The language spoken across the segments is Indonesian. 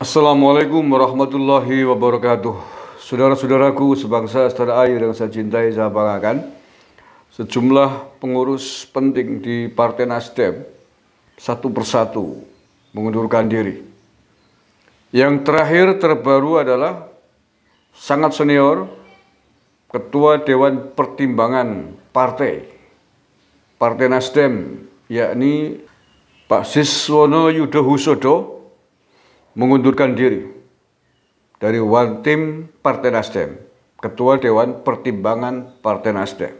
Assalamualaikum warahmatullahi wabarakatuh. Saudara-saudaraku sebangsa setara air yang saya cintai, saya banggakan. Sejumlah pengurus penting di Partai Nasdem satu persatu mengundurkan diri. Yang terakhir terbaru adalah sangat senior Ketua Dewan Pertimbangan Partai Partai Nasdem yakni Pak Siswono Yudho Husodo mengundurkan diri dari One Team Partai Nasdem, Ketua Dewan Pertimbangan Partai Nasdem.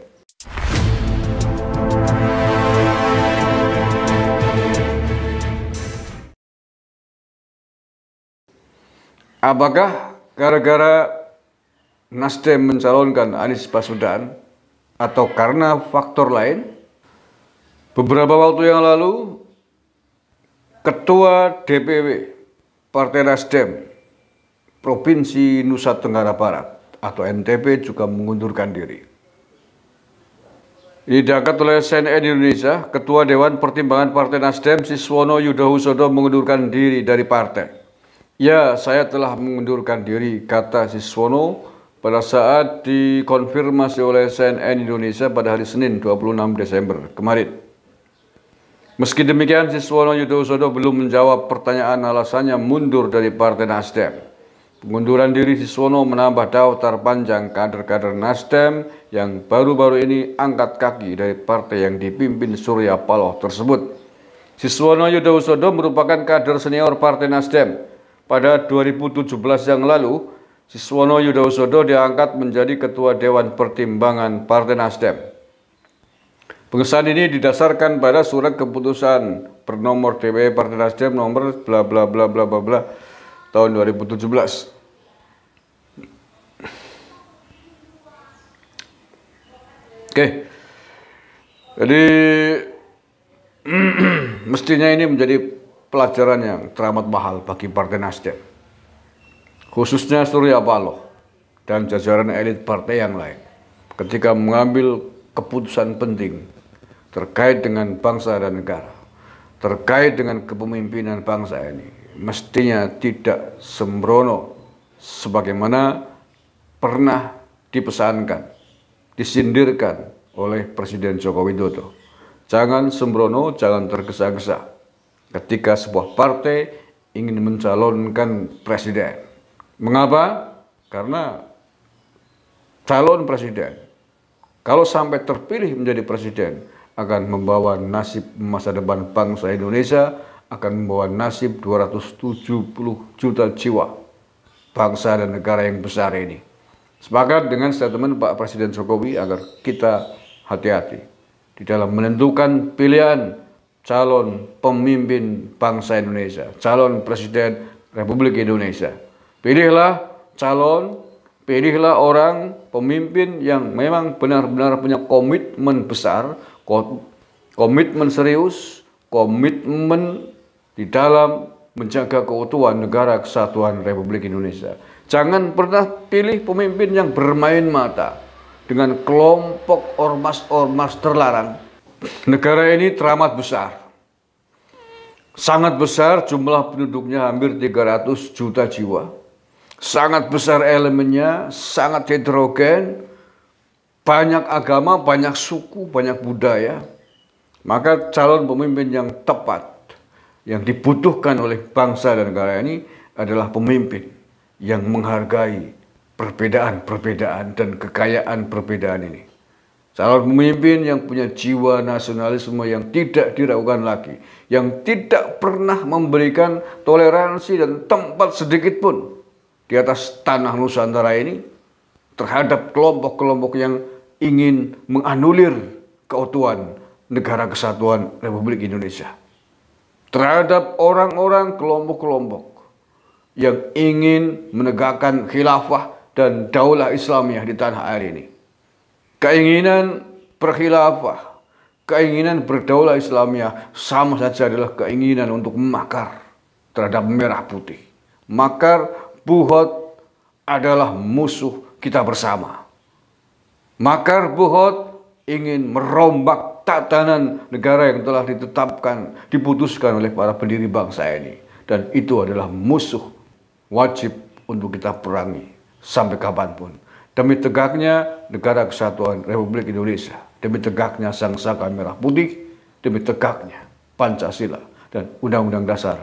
Apakah gara-gara Nasdem mencalonkan Anies Baswedan atau karena faktor lain? Beberapa waktu yang lalu, Ketua DPW Partai Nasdem Provinsi Nusa Tenggara Barat atau NTB juga mengundurkan diri. Didakat oleh CNN Indonesia, Ketua Dewan Pertimbangan Partai Nasdem Siswono Yudhoyono mengundurkan diri dari partai. Ya, saya telah mengundurkan diri, kata Siswono pada saat dikonfirmasi oleh CNN Indonesia pada hari Senin 26 Desember kemarin. Meski demikian, Siswono Yudhoyono belum menjawab pertanyaan alasannya mundur dari Partai Nasdem. Pengunduran diri Siswono menambah daftar panjang kader-kader Nasdem yang baru-baru ini angkat kaki dari partai yang dipimpin Surya Paloh tersebut. Siswono Yudhoyono merupakan kader senior Partai Nasdem. Pada 2017 yang lalu, Siswono Yudhoyono diangkat menjadi Ketua Dewan Pertimbangan Partai Nasdem. Pengesahan ini didasarkan pada surat keputusan bernomor DPP e, Partai Nasdem nomor bla bla bla bla bla bla tahun 2017. Oke. Jadi mestinya ini menjadi pelajaran yang teramat mahal bagi Partai Nasdem. Khususnya Surya Paloh dan jajaran elit partai yang lain ketika mengambil keputusan penting terkait dengan bangsa dan negara, terkait dengan kepemimpinan bangsa ini, mestinya tidak sembrono sebagaimana pernah dipesankan, disindirkan oleh Presiden Joko Widodo. Jangan sembrono, jangan tergesa-gesa ketika sebuah partai ingin mencalonkan presiden. Mengapa? Karena calon presiden, kalau sampai terpilih menjadi presiden, akan membawa nasib masa depan bangsa Indonesia akan membawa nasib 270 juta jiwa bangsa dan negara yang besar ini. Sepakat dengan statement Pak Presiden Jokowi agar kita hati-hati di dalam menentukan pilihan calon pemimpin bangsa Indonesia, calon presiden Republik Indonesia. Pilihlah calon, pilihlah orang pemimpin yang memang benar-benar punya komitmen besar komitmen serius, komitmen di dalam menjaga keutuhan negara kesatuan Republik Indonesia. Jangan pernah pilih pemimpin yang bermain mata dengan kelompok ormas-ormas terlarang. Negara ini teramat besar. Sangat besar jumlah penduduknya hampir 300 juta jiwa. Sangat besar elemennya, sangat heterogen, banyak agama, banyak suku, banyak budaya, maka calon pemimpin yang tepat yang dibutuhkan oleh bangsa dan negara ini adalah pemimpin yang menghargai perbedaan-perbedaan dan kekayaan perbedaan ini. Calon pemimpin yang punya jiwa nasionalisme yang tidak diragukan lagi, yang tidak pernah memberikan toleransi dan tempat sedikit pun di atas tanah Nusantara ini terhadap kelompok-kelompok yang ingin menganulir keutuhan negara kesatuan Republik Indonesia terhadap orang-orang kelompok-kelompok yang ingin menegakkan khilafah dan daulah Islamiah di tanah air ini. Keinginan berkhilafah, keinginan berdaulah Islamiah sama saja adalah keinginan untuk memakar terhadap merah putih. Makar, buhot adalah musuh kita bersama. Makar Buhot ingin merombak tatanan negara yang telah ditetapkan, diputuskan oleh para pendiri bangsa ini. Dan itu adalah musuh wajib untuk kita perangi sampai kapanpun. Demi tegaknya negara kesatuan Republik Indonesia. Demi tegaknya sang saka merah putih. Demi tegaknya Pancasila dan Undang-Undang Dasar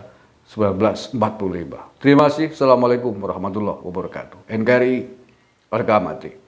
1945. Terima kasih. Assalamualaikum warahmatullahi wabarakatuh. NKRI, warga mati.